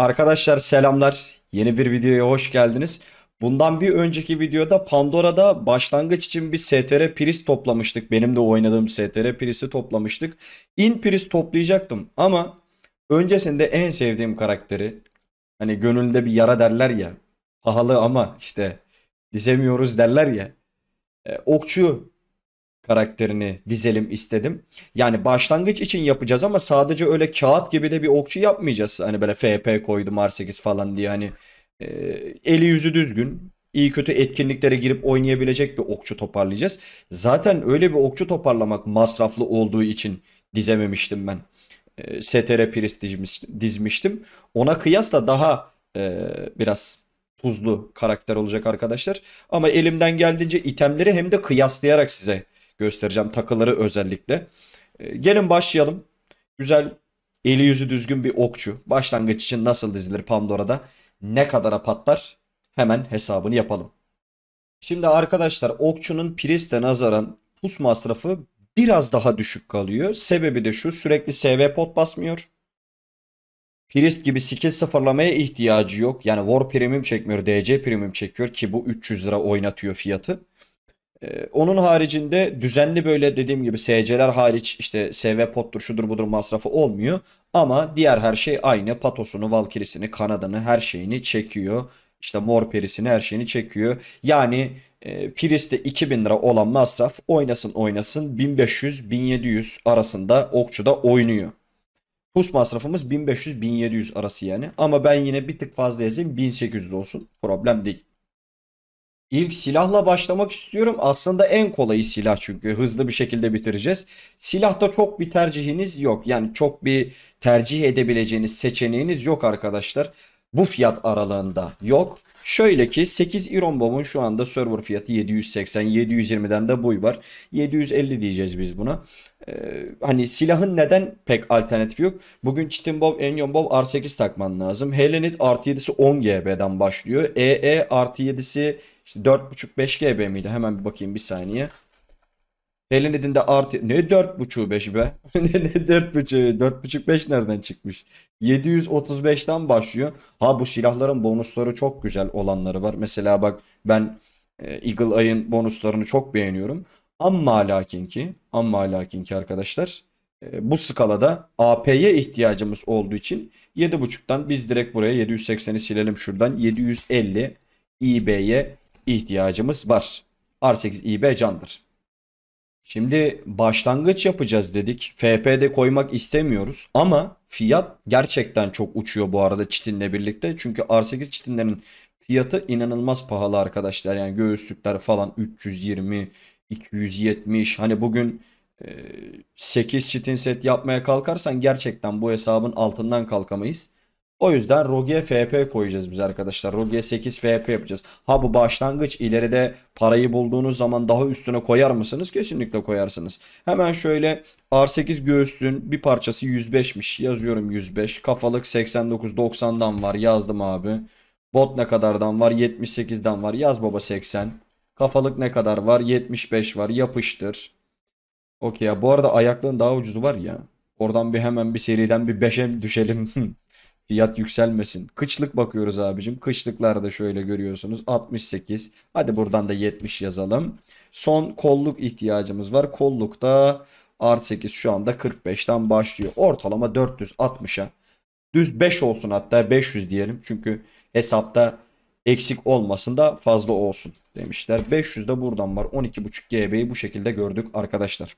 Arkadaşlar selamlar. Yeni bir videoya hoş geldiniz. Bundan bir önceki videoda Pandora'da başlangıç için bir STR priz toplamıştık. Benim de oynadığım STR prizi toplamıştık. In priz toplayacaktım ama öncesinde en sevdiğim karakteri hani gönülde bir yara derler ya. Pahalı ama işte dizemiyoruz derler ya. E, okçu karakterini dizelim istedim. Yani başlangıç için yapacağız ama sadece öyle kağıt gibi de bir okçu yapmayacağız. Hani böyle FP koydum R8 falan diye hani e, eli yüzü düzgün iyi kötü etkinliklere girip oynayabilecek bir okçu toparlayacağız. Zaten öyle bir okçu toparlamak masraflı olduğu için dizememiştim ben. E, STR Priest dizmiştim. Ona kıyasla daha e, biraz tuzlu karakter olacak arkadaşlar. Ama elimden geldiğince itemleri hem de kıyaslayarak size göstereceğim takıları özellikle. Ee, gelin başlayalım. Güzel eli yüzü düzgün bir okçu. Başlangıç için nasıl dizilir Pandora'da? Ne kadara patlar? Hemen hesabını yapalım. Şimdi arkadaşlar okçunun Priest'e nazaran pus masrafı biraz daha düşük kalıyor. Sebebi de şu sürekli SV pot basmıyor. Priest gibi skill sıfırlamaya ihtiyacı yok. Yani War premium çekmiyor. DC premium çekiyor ki bu 300 lira oynatıyor fiyatı onun haricinde düzenli böyle dediğim gibi SC'ler hariç işte SV pottur şudur budur masrafı olmuyor. Ama diğer her şey aynı. Patosunu, Valkirisini, Kanadını her şeyini çekiyor. İşte mor perisini her şeyini çekiyor. Yani e, Priest'te 2000 lira olan masraf oynasın oynasın 1500-1700 arasında okçuda oynuyor. Pus masrafımız 1500-1700 arası yani. Ama ben yine bir tık fazla yazayım 1800 olsun. Problem değil. İlk silahla başlamak istiyorum. Aslında en kolayı silah çünkü hızlı bir şekilde bitireceğiz. Silahta çok bir tercihiniz yok. Yani çok bir tercih edebileceğiniz seçeneğiniz yok arkadaşlar. Bu fiyat aralığında yok. Şöyle ki 8 Iron Bomb'un şu anda server fiyatı 780, 720'den de buy var. 750 diyeceğiz biz buna. Ee, hani silahın neden pek alternatif yok? Bugün chitin bomb, Enyon bomb, R8 takman lazım. Helenit r 7'si 10 GB'den başlıyor. EE r 7'si işte 4.5-5 GB miydi? Hemen bir bakayım bir saniye. Delined'in de artı... Ne 4.5 5 be? ne 4.5? 4.5 5 nereden çıkmış? 735'ten başlıyor. Ha bu silahların bonusları çok güzel olanları var. Mesela bak ben e, Eagle Eye'ın bonuslarını çok beğeniyorum. Amma lakin ki, amma lakin ki arkadaşlar e, bu skalada AP'ye ihtiyacımız olduğu için 7.5'tan biz direkt buraya 780'i silelim şuradan. 750 IB'ye ihtiyacımız var. R8İB candır. Şimdi başlangıç yapacağız dedik. FP'de koymak istemiyoruz ama fiyat gerçekten çok uçuyor bu arada çitinle birlikte. Çünkü R8 çitinlerin fiyatı inanılmaz pahalı arkadaşlar. Yani göğüslükler falan 320, 270. Hani bugün 8 e, çitin set yapmaya kalkarsan gerçekten bu hesabın altından kalkamayız. O yüzden Rogi'ye FP koyacağız biz arkadaşlar. Rogi'ye 8 FP yapacağız. Ha bu başlangıç ileride parayı bulduğunuz zaman daha üstüne koyar mısınız? Kesinlikle koyarsınız. Hemen şöyle R8 göğsün bir parçası 105'miş. Yazıyorum 105. Kafalık 89-90'dan var. Yazdım abi. Bot ne kadardan var? 78'den var. Yaz baba 80. Kafalık ne kadar var? 75 var. Yapıştır. Okey ya. Bu arada ayaklığın daha ucuzu var ya. Oradan bir hemen bir seriden bir 5'e düşelim. Fiyat yükselmesin. Kışlık bakıyoruz abicim. Kışlıklarda şöyle görüyorsunuz 68. Hadi buradan da 70 yazalım. Son kolluk ihtiyacımız var. Kollukta art 8 şu anda 45'ten başlıyor. Ortalama 460'a. Düz 5 olsun hatta 500 diyelim. Çünkü hesapta eksik olmasın da fazla olsun demişler. 500 de buradan var. 12.5 GB'yi bu şekilde gördük arkadaşlar.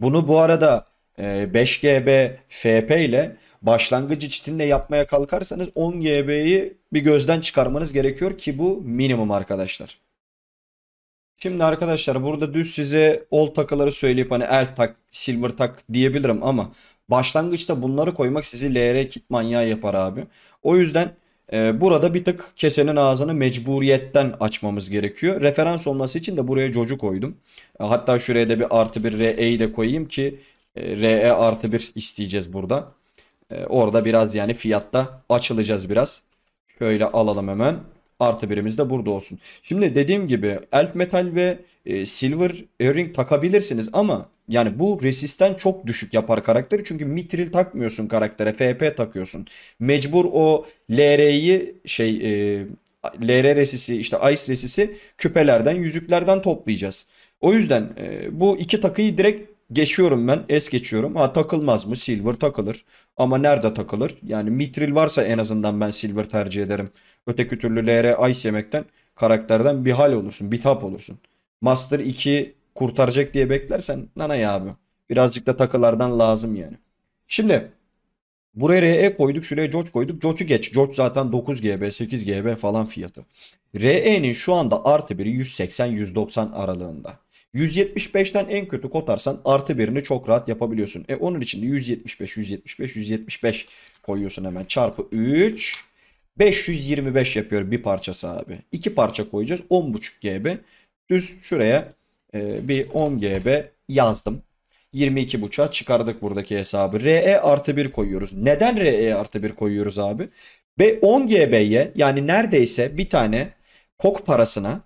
Bunu bu arada 5GB ee, FP ile başlangıcı çitinde yapmaya kalkarsanız 10 GB'yi bir gözden çıkarmanız gerekiyor ki bu minimum arkadaşlar. Şimdi arkadaşlar burada düz size old takıları söyleyip hani elf tak, silver tak diyebilirim ama başlangıçta bunları koymak sizi LR kit manyağı yapar abi. O yüzden e, burada bir tık kesenin ağzını mecburiyetten açmamız gerekiyor. Referans olması için de buraya cocu koydum. E, hatta şuraya da bir artı bir RE'yi de koyayım ki ee, RE e artı 1 isteyeceğiz burada. Ee, orada biraz yani fiyatta açılacağız biraz. Şöyle alalım hemen. Artı birimiz de burada olsun. Şimdi dediğim gibi elf metal ve e, silver earring takabilirsiniz ama yani bu resisten çok düşük yapar karakteri. Çünkü mitril takmıyorsun karaktere FP takıyorsun. Mecbur o LR'yi şey e, LR resisi işte ice resisi küpelerden yüzüklerden toplayacağız. O yüzden e, bu iki takıyı direkt Geçiyorum ben. Es geçiyorum. Ha takılmaz mı? Silver takılır. Ama nerede takılır? Yani mitril varsa en azından ben silver tercih ederim. Öteki türlü LR ice yemekten karakterden bir hal olursun. Bir tap olursun. Master 2 kurtaracak diye beklersen nana ya abi. Birazcık da takılardan lazım yani. Şimdi buraya RE koyduk. Şuraya George koyduk. George'u geç. George zaten 9 GB 8 GB falan fiyatı. RE'nin şu anda artı biri 180-190 aralığında. 175'ten en kötü kotarsan artı birini çok rahat yapabiliyorsun. E onun için de 175, 175, 175 koyuyorsun hemen. Çarpı 3. 525 yapıyor bir parçası abi. İki parça koyacağız. 10.5 GB. Düz şuraya e, bir 10 GB yazdım. 22.5'a çıkardık buradaki hesabı. RE artı 1 koyuyoruz. Neden RE artı 1 koyuyoruz abi? Ve 10 GB'ye yani neredeyse bir tane kok parasına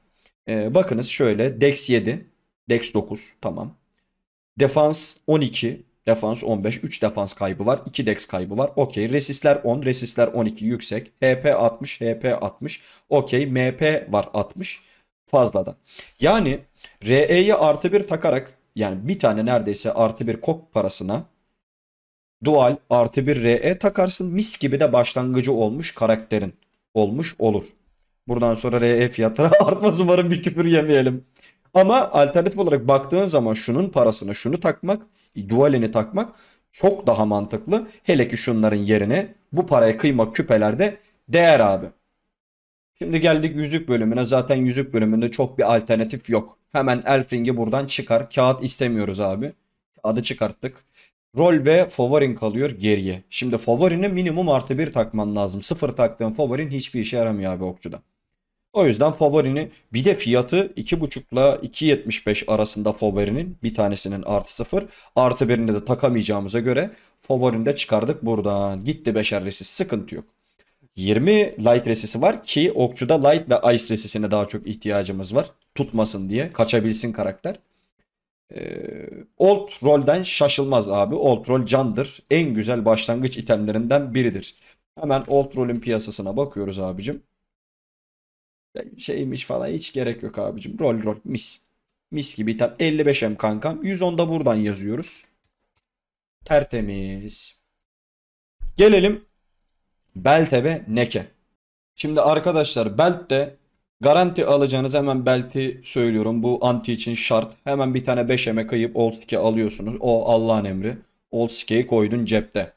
e, bakınız şöyle DEX 7 Dex 9 tamam. Defans 12. Defans 15. 3 defans kaybı var. 2 dex kaybı var. Okey. Resistler 10. Resistler 12 yüksek. HP 60. HP 60. Okey. MP var 60. Fazladan. Yani RE'ye artı 1 takarak yani bir tane neredeyse artı 1 kok parasına dual artı 1 RE takarsın. Mis gibi de başlangıcı olmuş karakterin olmuş olur. Buradan sonra RE fiyatları artmaz umarım bir küfür yemeyelim. Ama alternatif olarak baktığın zaman şunun parasına şunu takmak, dualini takmak çok daha mantıklı. Hele ki şunların yerine bu paraya kıymak küpelerde değer abi. Şimdi geldik yüzük bölümüne. Zaten yüzük bölümünde çok bir alternatif yok. Hemen Elfring'i buradan çıkar. Kağıt istemiyoruz abi. Adı çıkarttık. Rol ve favorin kalıyor geriye. Şimdi favorine minimum artı bir takman lazım. Sıfır taktığın favorin hiçbir işe yaramıyor abi okçuda. O yüzden favorini bir de fiyatı 2.5 ile 2.75 arasında favorinin bir tanesinin artı 0 artı birini de takamayacağımıza göre favorini de çıkardık buradan. Gitti 5'er resis sıkıntı yok. 20 light resisi var ki okçuda light ve ice resisine daha çok ihtiyacımız var. Tutmasın diye kaçabilsin karakter. Ee, old rolden şaşılmaz abi. Old roll candır. En güzel başlangıç itemlerinden biridir. Hemen old rolün piyasasına bakıyoruz abicim şeymiş falan hiç gerek yok abicim. Rol rol mis. Mis gibi tam 55M kankam. 110'da buradan yazıyoruz. Tertemiz. Gelelim Belte ve Neke. Şimdi arkadaşlar belt de garanti alacağınız hemen Belt'i söylüyorum. Bu anti için şart. Hemen bir tane 5M kayıp Olsike alıyorsunuz. O Allah'ın emri. Olsike'yi koydun cepte.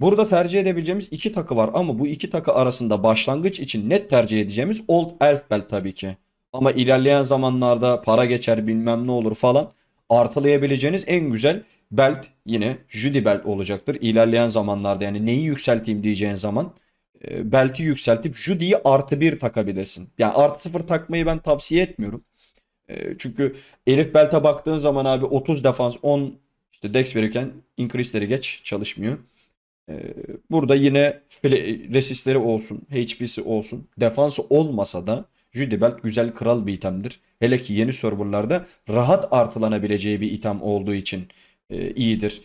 Burada tercih edebileceğimiz iki takı var ama bu iki takı arasında başlangıç için net tercih edeceğimiz Old Elfbelt tabii ki. Ama ilerleyen zamanlarda para geçer bilmem ne olur falan artılayabileceğiniz en güzel belt yine Judy belt olacaktır. İlerleyen zamanlarda yani neyi yükselteyim diyeceğin zaman e, belki yükseltip Judy'yi artı bir takabilirsin. Yani artı sıfır takmayı ben tavsiye etmiyorum. E, çünkü Elif Belt'e baktığın zaman abi 30 defans 10 işte dex verirken increase'leri geç çalışmıyor. Ee, burada yine resistleri olsun, HP'si olsun, defansı olmasa da Belt güzel kral bir itemdir. Hele ki yeni serverlarda rahat artılanabileceği bir item olduğu için e, iyidir.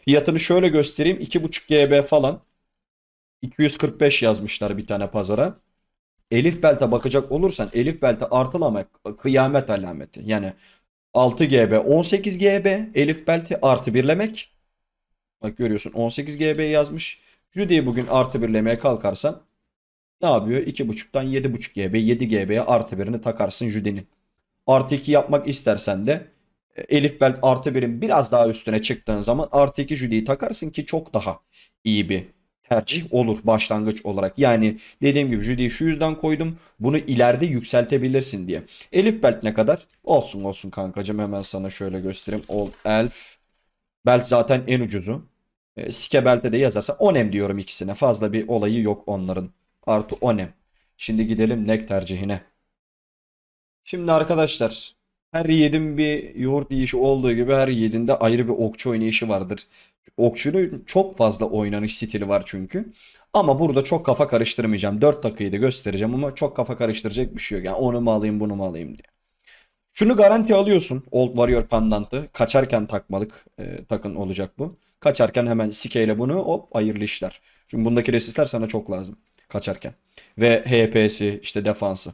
Fiyatını şöyle göstereyim. 2.5 GB falan. 245 yazmışlar bir tane pazara. Elif Belt'e bakacak olursan Elif Belt'e artılamak kıyamet alameti. Yani 6 GB 18 GB Elif Belt'i artı birlemek Bak görüyorsun 18 GB yazmış. Judy'yi bugün artı birlemeye kalkarsan ne yapıyor? 2.5'tan 7.5 GB 7 GB'ye artı birini takarsın Judy'nin. Artı 2 yapmak istersen de e, Elif Belt artı birin biraz daha üstüne çıktığın zaman artı 2 Judy'yi takarsın ki çok daha iyi bir tercih olur başlangıç olarak. Yani dediğim gibi Judy'yi şu yüzden koydum. Bunu ileride yükseltebilirsin diye. Elif Belt ne kadar? Olsun olsun kankacım hemen sana şöyle göstereyim. Old Elf. Belt zaten en ucuzu. E, ee, Skebelte de yazarsa onem diyorum ikisine. Fazla bir olayı yok onların. Artı onem. Şimdi gidelim nek tercihine. Şimdi arkadaşlar her yiğidin bir yoğurt yiyişi olduğu gibi her yiğidin de ayrı bir okçu oynayışı vardır. Okçunun çok fazla oynanış stili var çünkü. Ama burada çok kafa karıştırmayacağım. 4 takıyı da göstereceğim ama çok kafa karıştıracak bir şey yok. Yani onu mu alayım bunu mu alayım diye. Şunu garanti alıyorsun. Old Warrior Pandant'ı. Kaçarken takmalık e, takın olacak bu. Kaçarken hemen sikeyle bunu hop ayırlı işler. Çünkü bundaki resistler sana çok lazım kaçarken. Ve HP'si işte defansı.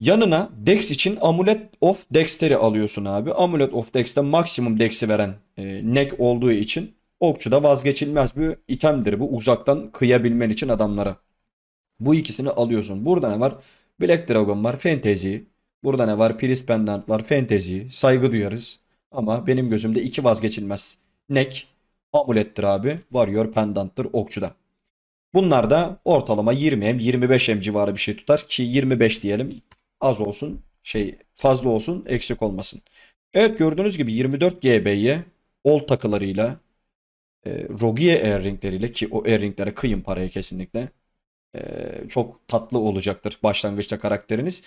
Yanına Dex için Amulet of Dex'leri alıyorsun abi. Amulet of Dex'te maksimum Dex'i veren e, Neck olduğu için okçu da vazgeçilmez bir itemdir. Bu uzaktan kıyabilmen için adamlara. Bu ikisini alıyorsun. Burada ne var? Black Dragon var. Fantasy. Burada ne var? Priest Pendant var. Fantasy. Saygı duyarız. Ama benim gözümde iki vazgeçilmez. Neck Amulettir abi. Warrior Pendant'tır okçuda. Bunlar da ortalama 20M 25M civarı bir şey tutar ki 25 diyelim az olsun şey fazla olsun eksik olmasın. Evet gördüğünüz gibi 24 GB'ye ol takılarıyla e, Rogier Erringleriyle ki o Erringlere kıyın parayı kesinlikle e, çok tatlı olacaktır başlangıçta karakteriniz.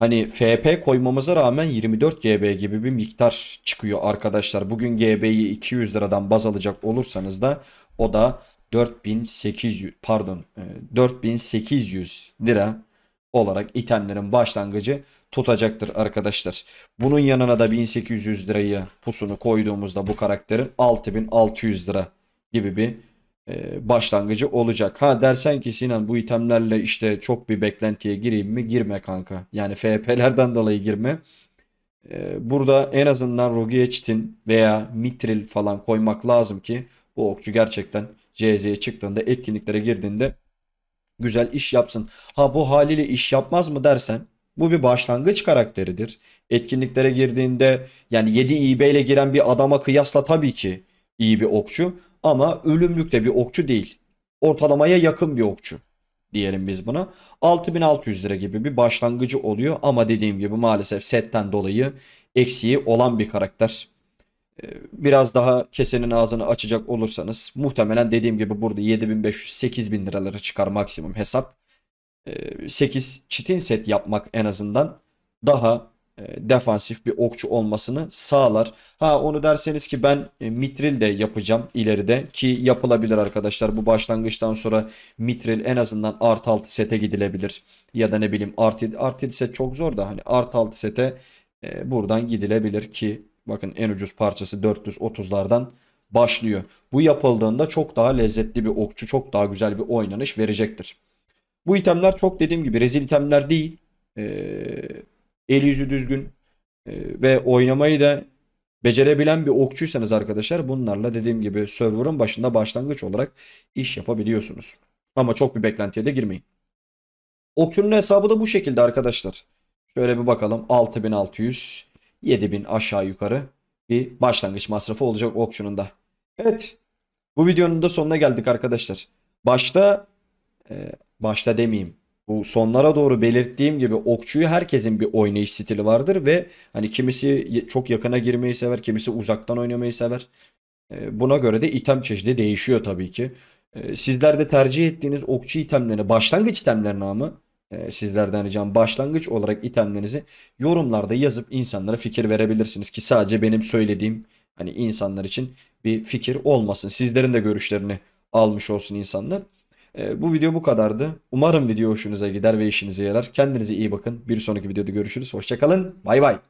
Hani FP koymamıza rağmen 24 GB gibi bir miktar çıkıyor arkadaşlar. Bugün GB'yi 200 liradan baz alacak olursanız da o da 4800 pardon 4800 e, lira olarak itemlerin başlangıcı tutacaktır arkadaşlar. Bunun yanına da 1800 lirayı pusunu koyduğumuzda bu karakterin 6600 lira gibi bir e, başlangıcı olacak. Ha dersen ki Sinan bu itemlerle işte çok bir beklentiye gireyim mi? Girme kanka. Yani FP'lerden dolayı girme. E, burada en azından Rogiec'tin veya Mitril falan koymak lazım ki bu okçu gerçekten CZ'ye çıktığında etkinliklere girdiğinde güzel iş yapsın. Ha bu haliyle iş yapmaz mı dersen bu bir başlangıç karakteridir. Etkinliklere girdiğinde yani 7 IB ile giren bir adama kıyasla tabii ki iyi bir okçu. Ama ölümlük de bir okçu değil. Ortalamaya yakın bir okçu diyelim biz buna. 6600 lira gibi bir başlangıcı oluyor ama dediğim gibi maalesef setten dolayı eksiği olan bir karakter. Ee, biraz daha kesenin ağzını açacak olursanız muhtemelen dediğim gibi burada 7500-8000 liralara çıkar maksimum hesap. 8 ee, çitin set yapmak en azından daha e, defansif bir okçu olmasını sağlar. Ha onu derseniz ki ben e, mitril de yapacağım ileride ki yapılabilir arkadaşlar. Bu başlangıçtan sonra mitril en azından art 6 sete gidilebilir. Ya da ne bileyim art 7, art 7 set çok zor da hani art 6 sete e, buradan gidilebilir ki bakın en ucuz parçası 430'lardan başlıyor. Bu yapıldığında çok daha lezzetli bir okçu çok daha güzel bir oynanış verecektir. Bu itemler çok dediğim gibi rezil itemler değil. Ee, El yüzü düzgün e, ve oynamayı da becerebilen bir okçuysanız arkadaşlar bunlarla dediğim gibi server'ın başında başlangıç olarak iş yapabiliyorsunuz. Ama çok bir beklentiye de girmeyin. Okçunun hesabı da bu şekilde arkadaşlar. Şöyle bir bakalım 6600 7000 aşağı yukarı bir başlangıç masrafı olacak okçunun da. Evet bu videonun da sonuna geldik arkadaşlar. Başta e, başta demeyeyim bu sonlara doğru belirttiğim gibi okçuyu herkesin bir oynayış stili vardır ve hani kimisi çok yakına girmeyi sever, kimisi uzaktan oynamayı sever. Ee, buna göre de item çeşidi değişiyor tabii ki. Ee, sizler de tercih ettiğiniz okçu itemlerini, başlangıç itemlerini ama e, sizlerden ricam başlangıç olarak itemlerinizi yorumlarda yazıp insanlara fikir verebilirsiniz ki sadece benim söylediğim hani insanlar için bir fikir olmasın. Sizlerin de görüşlerini almış olsun insanlar. Ee, bu video bu kadardı. Umarım video hoşunuza gider ve işinize yarar. Kendinize iyi bakın. Bir sonraki videoda görüşürüz. Hoşçakalın. Bay bay.